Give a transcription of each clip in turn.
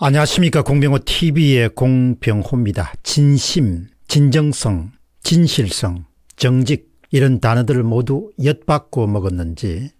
안녕하십니까 공병호 TV의 공병호입니다. 진심, 진정성, 진실성, 정직 이런 단어들을 모두 엿받고 먹었는지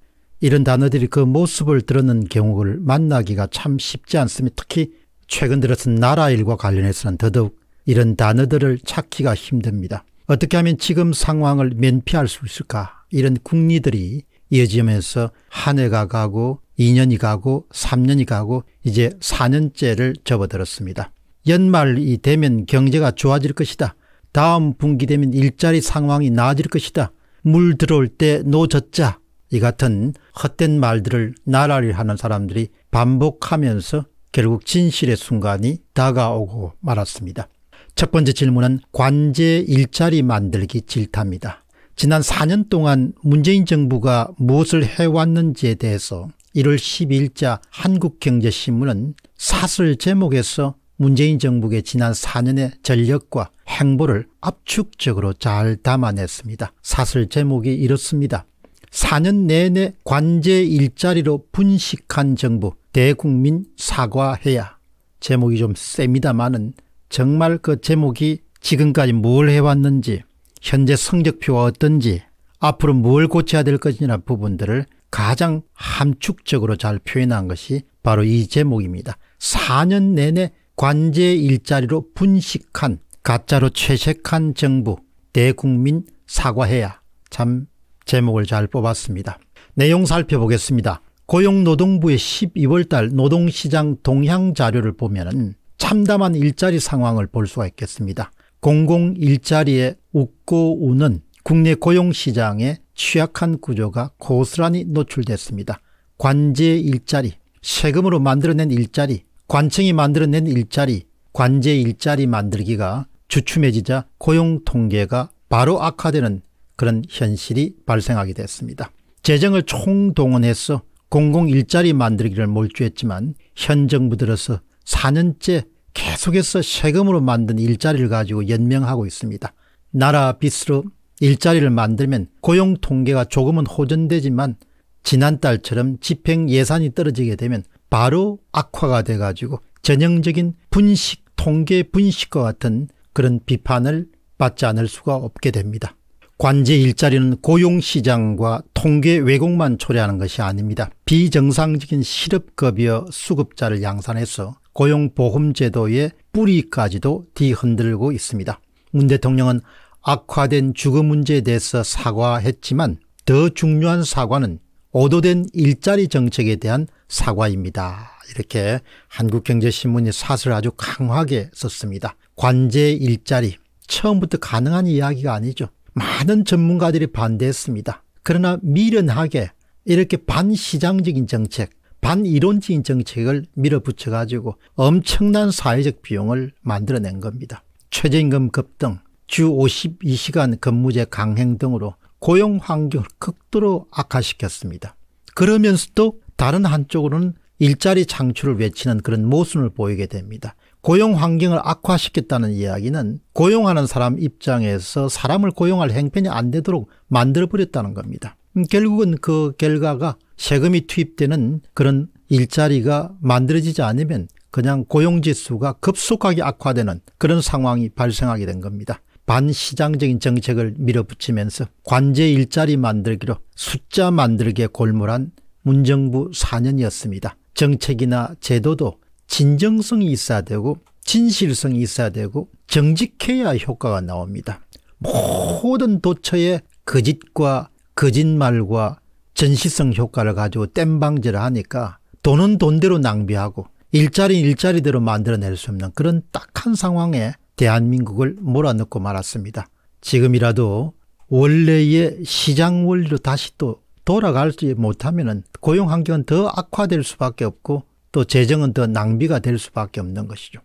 이런 단어들이 그 모습을 드러낸 경우를 만나기가 참 쉽지 않습니다. 특히 최근 들어선 나라 일과 관련해서는 더더욱 이런 단어들을 찾기가 힘듭니다. 어떻게 하면 지금 상황을 면피할 수 있을까 이런 궁리들이 이어지면서 한 해가 가고 2년이 가고 3년이 가고 이제 4년째를 접어들었습니다. 연말이 되면 경제가 좋아질 것이다. 다음 분기 되면 일자리 상황이 나아질 것이다. 물 들어올 때 노젓자. 이 같은 헛된 말들을 나라를 하는 사람들이 반복하면서 결국 진실의 순간이 다가오고 말았습니다. 첫 번째 질문은 관제 일자리 만들기 질타입니다. 지난 4년 동안 문재인 정부가 무엇을 해왔는지에 대해서 1월 12일자 한국경제신문은 사슬 제목에서 문재인 정부의 지난 4년의 전력과 행보를 압축적으로 잘 담아냈습니다. 사슬 제목이 이렇습니다. 4년 내내 관제 일자리로 분식한 정부 대국민 사과해야 제목이 좀 셉니다마는 정말 그 제목이 지금까지 뭘 해왔는지 현재 성적표가 어떤지 앞으로 뭘 고쳐야 될 것이냐 부분들을 가장 함축적으로 잘 표현한 것이 바로 이 제목입니다. 4년 내내 관제 일자리로 분식한 가짜로 채색한 정부 대국민 사과해야 참 제목을 잘 뽑았습니다. 내용 살펴보겠습니다. 고용노동부의 12월달 노동시장 동향 자료를 보면 참담한 일자리 상황을 볼 수가 있겠습니다. 공공일자리에 웃고 우는 국내 고용시장의 취약한 구조가 고스란히 노출됐습니다. 관제 일자리, 세금으로 만들어낸 일자리, 관청이 만들어낸 일자리, 관제 일자리 만들기가 주춤해지자 고용 통계가 바로 악화되는 그런 현실이 발생하게 됐습니다. 재정을 총동원해서 공공 일자리 만들기를 몰두했지만 현 정부 들어서 4년째 계속해서 세금으로 만든 일자리를 가지고 연명하고 있습니다. 나라 빚으로 일자리를 만들면 고용 통계가 조금은 호전되지만 지난달처럼 집행 예산이 떨어지게 되면 바로 악화가 돼가지고 전형적인 분식 통계 분식과 같은 그런 비판을 받지 않을 수가 없게 됩니다. 관제 일자리는 고용시장과 통계 왜곡만 초래하는 것이 아닙니다. 비정상적인 실업급여 수급자를 양산해서 고용보험제도의 뿌리까지도 뒤흔들고 있습니다. 문 대통령은 악화된 주거 문제에 대해서 사과했지만 더 중요한 사과는 오도된 일자리 정책에 대한 사과입니다. 이렇게 한국경제신문이 사설 아주 강하게 썼습니다. 관제 일자리 처음부터 가능한 이야기가 아니죠. 많은 전문가들이 반대했습니다. 그러나 미련하게 이렇게 반시장적인 정책 반이론적인 정책을 밀어붙여 가지고 엄청난 사회적 비용을 만들어낸 겁니다. 최저임금 급등 주 52시간 근무제 강행 등으로 고용 환경을 극도로 악화시켰습니다. 그러면서도 다른 한쪽으로는 일자리 창출을 외치는 그런 모순을 보이게 됩니다. 고용 환경을 악화시켰다는 이야기는 고용하는 사람 입장에서 사람을 고용할 행편이 안 되도록 만들어버렸다는 겁니다. 음, 결국은 그 결과가 세금이 투입되는 그런 일자리가 만들어지지 않으면 그냥 고용지수가 급속하게 악화되는 그런 상황이 발생하게 된 겁니다. 반시장적인 정책을 밀어붙이면서 관제 일자리 만들기로 숫자 만들기에 골몰한 문정부 4년이었습니다. 정책이나 제도도 진정성이 있어야 되고 진실성이 있어야 되고 정직해야 효과가 나옵니다. 모든 도처에 거짓과 거짓말과 전시성 효과를 가지고 땜방질을 하니까 돈은 돈대로 낭비하고 일자리는 일자리대로 만들어낼 수 없는 그런 딱한 상황에 대한민국을 몰아넣고 말았습니다. 지금이라도 원래의 시장 원리로 다시 또 돌아갈지 못하면 고용 환경은 더 악화될 수밖에 없고 또 재정은 더 낭비가 될 수밖에 없는 것이죠.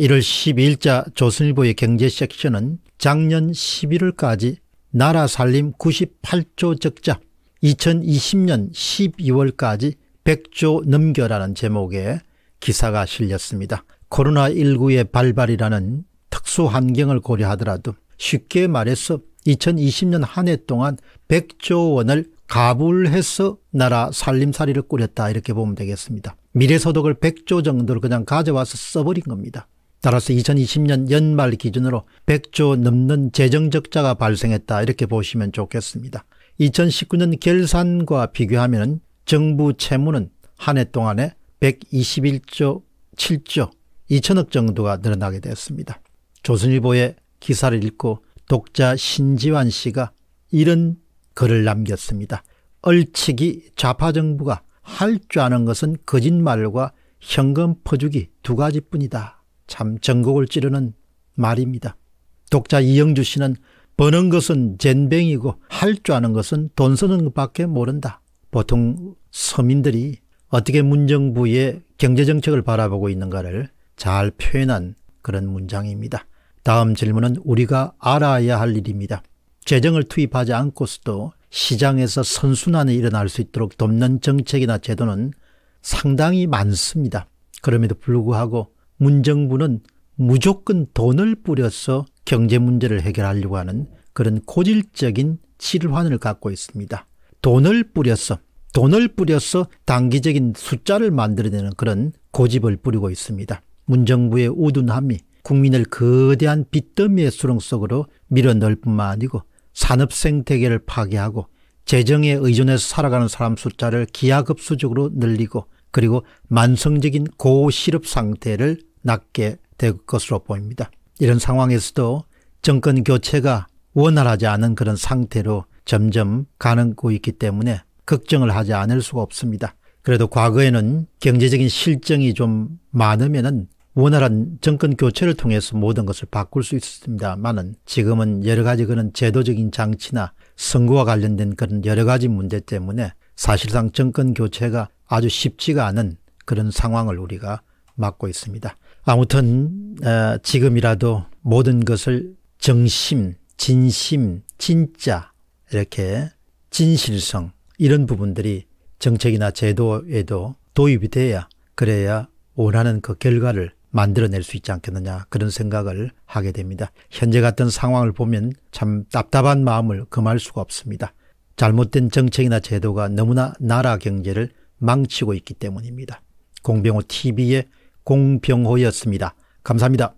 1월 12일자 조선일보의 경제 섹션은 작년 11월까지 나라 살림 98조 적자 2020년 12월까지 100조 넘겨라는 제목의 기사가 실렸습니다. 코로나19의 발발이라는 특수 환경을 고려하더라도 쉽게 말해서 2020년 한 해 동안 100조 원을 가불해서 나라 살림살이를 꾸렸다 이렇게 보면 되겠습니다. 미래소득을 100조 정도를 그냥 가져와서 써버린 겁니다. 따라서 2020년 연말 기준으로 100조 넘는 재정적자가 발생했다 이렇게 보시면 좋겠습니다. 2019년 결산과 비교하면 정부 채무는 한 해 동안에 121조 7조 2천억 정도가 늘어나게 되었습니다. 조선일보의 기사를 읽고 독자 신지환 씨가 이런 글을 남겼습니다. 얼치기 좌파 정부가 할 줄 아는 것은 거짓말과 현금 퍼주기 두 가지뿐이다. 참 전국을 찌르는 말입니다. 독자 이영주 씨는 버는 것은 젠뱅이고 할 줄 아는 것은 돈 쓰는 것밖에 모른다. 보통 서민들이 어떻게 문정부의 경제정책을 바라보고 있는가를 잘 표현한 그런 문장입니다. 다음 질문은 우리가 알아야 할 일입니다. 재정을 투입하지 않고서도 시장에서 선순환이 일어날 수 있도록 돕는 정책이나 제도는 상당히 많습니다. 그럼에도 불구하고 문정부는 무조건 돈을 뿌려서 경제 문제를 해결하려고 하는 그런 고질적인 질환을 갖고 있습니다. 돈을 뿌려서 돈을 뿌려서 단기적인 숫자를 만들어내는 그런 고집을 뿌리고 있습니다. 문정부의 우둔함이 국민을 거대한 빚더미의 수렁 속으로 밀어넣을 뿐만 아니고 산업 생태계를 파괴하고 재정에 의존해서 살아가는 사람 숫자를 기하급수적으로 늘리고 그리고 만성적인 고실업 상태를 낳게 될 것으로 보입니다. 이런 상황에서도 정권 교체가 원활하지 않은 그런 상태로 점점 가는고 있기 때문에 걱정을 하지 않을 수가 없습니다. 그래도 과거에는 경제적인 실정이 좀 많으면 원활한 정권 교체를 통해서 모든 것을 바꿀 수 있었습니다만은 지금은 여러 가지 그런 제도적인 장치나 선거와 관련된 그런 여러 가지 문제 때문에 사실상 정권 교체가 아주 쉽지가 않은 그런 상황을 우리가 맞고 있습니다. 아무튼 지금이라도 모든 것을 정심, 진심, 진짜 이렇게 진실성 이런 부분들이 정책이나 제도에도 도입이 돼야 그래야 원하는 그 결과를 만들어낼 수 있지 않겠느냐 그런 생각을 하게 됩니다. 현재 같은 상황을 보면 참 답답한 마음을 금할 수가 없습니다. 잘못된 정책이나 제도가 너무나 나라 경제를 망치고 있기 때문입니다. 공병호 TV의 공병호였습니다. 감사합니다.